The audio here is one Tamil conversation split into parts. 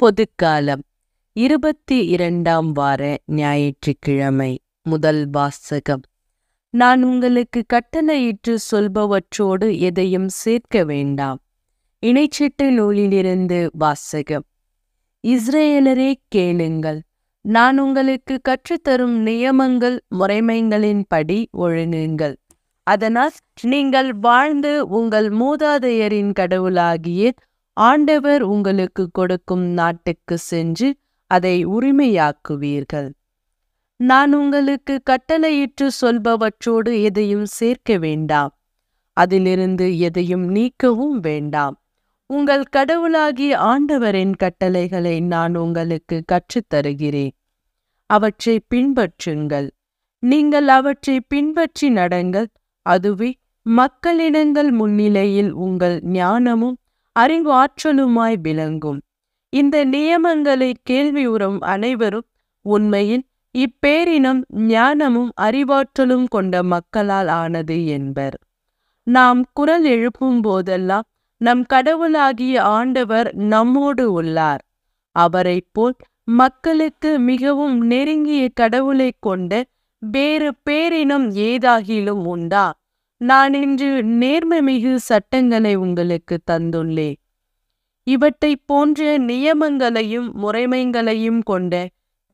பொதுக்காலம் இருபத்தி இரண்டாம் வார ஞாயிற்றுக்கிழமை முதல் வாசகம் நான் உங்களுக்கு கட்டளையிட்டு சொல்பவற்றோடு எதையும் சேர்க்க வேண்டாம் இணைச்சிட்டு நூலிலிருந்து வாசகம் இஸ்ரேலரே கேளுங்கள் நான் உங்களுக்கு கற்றுத்தரும் நியமங்கள் முறைமைகளின்படி ஒழுங்குங்கள் அதனால் நீங்கள் வாழ்ந்து உங்கள் மூதாதையரின் கடவுளாகிய ஆண்டவர் உங்களுக்கு கொடுக்கும் நாட்டுக்கு சென்று அதை உரிமையாக்குவீர்கள் நான் உங்களுக்கு கட்டளையிட்டு சொல்பவற்றோடு எதையும் சேர்க்க வேண்டாம் அதிலிருந்து எதையும் நீக்கவும் வேண்டாம் உங்கள் கடவுளாகிய ஆண்டவரின் கட்டளைகளை நான் உங்களுக்கு கற்றுத்தருகிறேன் அவற்றை பின்பற்றுங்கள் நீங்கள் அவற்றை பின்பற்றி நடங்கள் அதுவே மக்களிடங்கள் முன்னிலையில் உங்கள் ஞானமும் அறிவாற்றலுமாய் விளங்கும் இந்த நியமங்களை கேள்வி உறும் அனைவரும் உண்மையில் இப்பேரினம் ஞானமும் அறிவாற்றலும் கொண்ட மக்களால் ஆனது என்பர் நாம் குரல் எழுப்பும் போதெல்லாம் நம் கடவுளாகிய ஆண்டவர் நம்மோடு உள்ளார் அவரை போல் மக்களுக்கு மிகவும் நெருங்கிய கடவுளை கொண்ட வேறு பேரினம் ஏதாகிலும் உண்டா நான் இன்று நேர்மைமிகு சட்டங்களை உங்களுக்கு தந்துள்ளேன் இவற்றை போன்ற நியமங்களையும் முறைமைகளையும் கொண்ட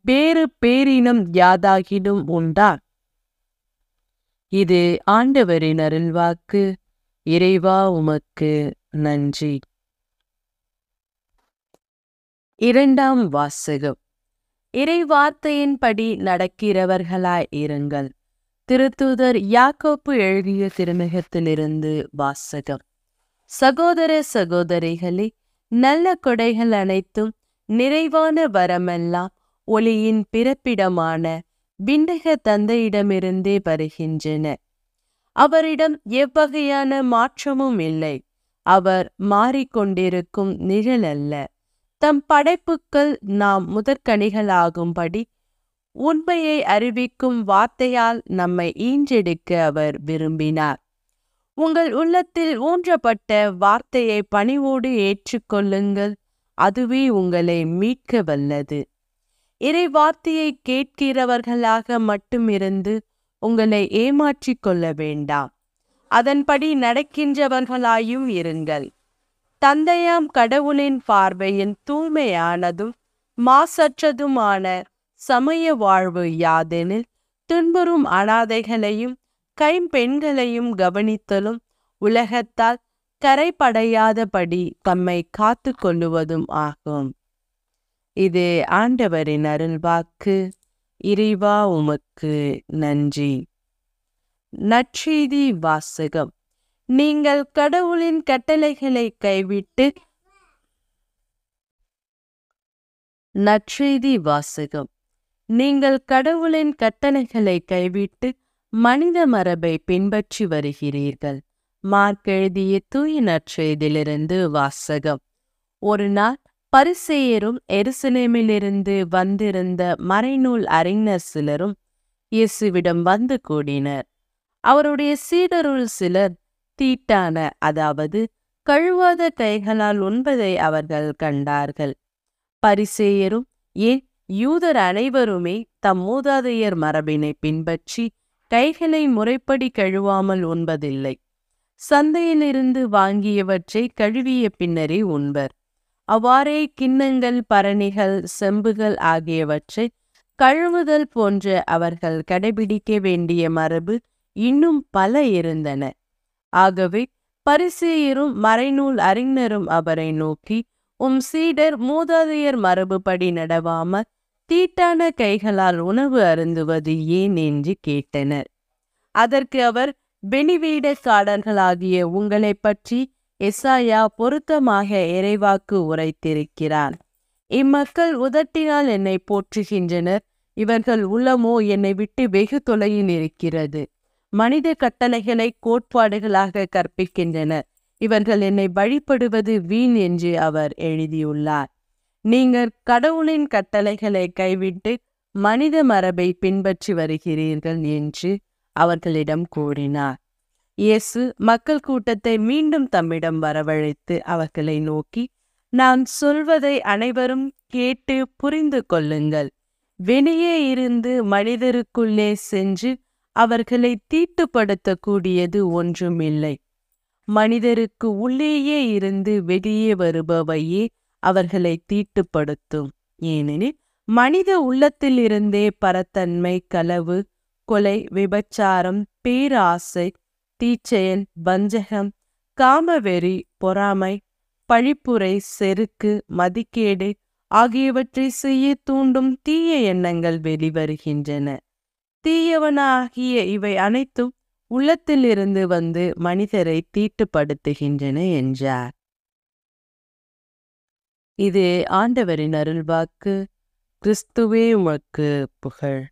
வேறு பேரினம் யாதாகிடும் உண்டா இது ஆண்டவரின் அருள்வாக்கு இறைவா உமக்கு நன்றி இரண்டாம் வாசகம் இறைவார்த்தையின்படி நடக்கிறவர்களாய் இருங்கள் திருத்துதர் யாக்கோப்பு எழுதிய திருமுகத்திலிருந்து வாசகம் சகோதர சகோதரிகளே நல்ல கொடைகள் அனைத்தும் நிறைவான வரமெல்லாம் ஒளியின் பிறப்பிடமான விண்டக தந்தையிடமிருந்தே வருகின்றன அவரிடம் எவ்வகையான மாற்றமும் இல்லை அவர் மாறிக்கொண்டிருக்கும் நிழல் அல்ல தம் படைப்புக்கள் நாம் முதற்கணிகளாகும்படி உண்மையை அறிவிக்கும் வார்த்தையால் நம்மை ஈன்றெடுக்க அவர் விரும்பினார் உங்கள் உள்ளத்தில் ஊன்றப்பட்ட வார்த்தையை பணிவோடு ஏற்றுக்கொள்ளுங்கள் அதுவே உங்களை மீட்க வல்லது இறை வார்த்தையை கேட்கிறவர்களாக மட்டுமிருந்து உங்களை ஏமாற்றிக் கொள்ள வேண்டாம் அதன்படி நடக்கின்றவர்களாயும் இருங்கள் தந்தையாம் கடவுளின் பார்வையின் தூய்மையானதும் மாசற்றதுமான சமய வாழ்வு யாதெனில் துன்புறும் அனாதைகளையும் கைம்பெண்களையும் கவனித்தலும் உலகத்தால் கரைப்படையாதபடி தம்மை காத்து கொள்ளுவதும் ஆகும் இது ஆண்டவரின் அருள்வாக்கு இறைவா உமக்கு நன்றி நற்செய்தி வாசகம் நீங்கள் கடவுளின் கட்டளைகளை கைவிட்டு நற்செய்தி வாசகம் நீங்கள் கடவுளின் கட்டளைகளை கைவிட்டு மனித மரபை பின்பற்றி வருகிறீர்கள் மார்க் எழுதிய தூய நற்செய்திலிருந்து வாசகம் ஒரு நாள் பரிசெயரும் எருசலேமிலிருந்து வந்திருந்த மறைநூல் அறிஞர் சிலரும் இயேசுவிடம் வந்து கூடினர் அவருடைய சீடருள் சிலர் தீட்டான அதாவது கழுவாத கைகளால் உண்பதை அவர்கள் கண்டார்கள் பரிசேயரும் ஏன் யூதர் அனைவருமே தம் மூதாதையர் மரபினை பின்பற்றி கைகளை முறைப்படி கழுவாமல் உண்பதில்லை சந்தையிலிருந்து வாங்கியவற்றை கழுவிய பின்னரே உண்பர் அவ்வாறே கிண்ணங்கள் பரணிகள் செம்புகள் ஆகியவற்றை கழுவுதல் போன்ற அவர்கள் கடைபிடிக்க வேண்டிய மரபு இன்னும் பல இருந்தன ஆகவே பரிசேயரும் மறைநூல் அறிஞரும் அவரை நோக்கி உம் சீடர் மூதாதையர் மரபுபடி நடவாமல் தீட்டான கைகளால் உணவு அருந்துவது ஏன் என்று கேட்டனர் அதற்கு அவர் வெளிவீடக்காரர்களாகிய உங்களை பற்றி எஸ்ஆயா பொருத்தமாக இறைவாக்கு உரைத்திருக்கிறார் இம்மக்கள் உதட்டினால் என்னை போற்றுகின்றனர் இவர்கள் உள்ளமோ என்னை விட்டு வெகு தொலையில் இருக்கிறது மனித கட்டளைகளை கோட்பாடுகளாக கற்பிக்கின்றனர் இவர்கள் என்னை வழிபடுவது வீண் என்று அவர் எழுதியுள்ளார் நீங்கள் கடவுளின் கட்டளைகளை கைவிட்டு மனித மரபை பின்பற்றி வருகிறீர்கள் என்று அவர்களிடம் கூறினார் இயேசு மக்கள் கூட்டத்தை மீண்டும் தம்மிடம் வரவழைத்து அவர்களை நோக்கி நான் சொல்வதை அனைவரும் கேட்டு புரிந்து கொள்ளுங்கள் வெளியே இருந்து மனிதருக்குள்ளே சென்று அவர்களை தீட்டுப்படுத்தக்கூடியது ஒன்றுமில்லை மனிதருக்கு உள்ளேயே இருந்து வெளியே வருபவையே அவர்களை தீட்டுப்படுத்தும் ஏனெனில் மனித உள்ளத்திலிருந்தே பரத்தன்மை களவு கொலை விபச்சாரம் பேராசை தீச்செயல் வஞ்சகம் காமவெறி பொறாமை பழிப்புரை செருக்கு மதிக்கேடு ஆகியவற்றை செய்ய தூண்டும் தீய எண்ணங்கள் வெளிவருகின்றன தீயவனாகிய இவை அனைத்தும் உள்ளத்திலிருந்து வந்து மனிதரை தீட்டுப்படுத்துகின்றன என்றார் இது ஆண்டவரின் அருள்வாக்கு கிறிஸ்துவே உமக்கு புகழ்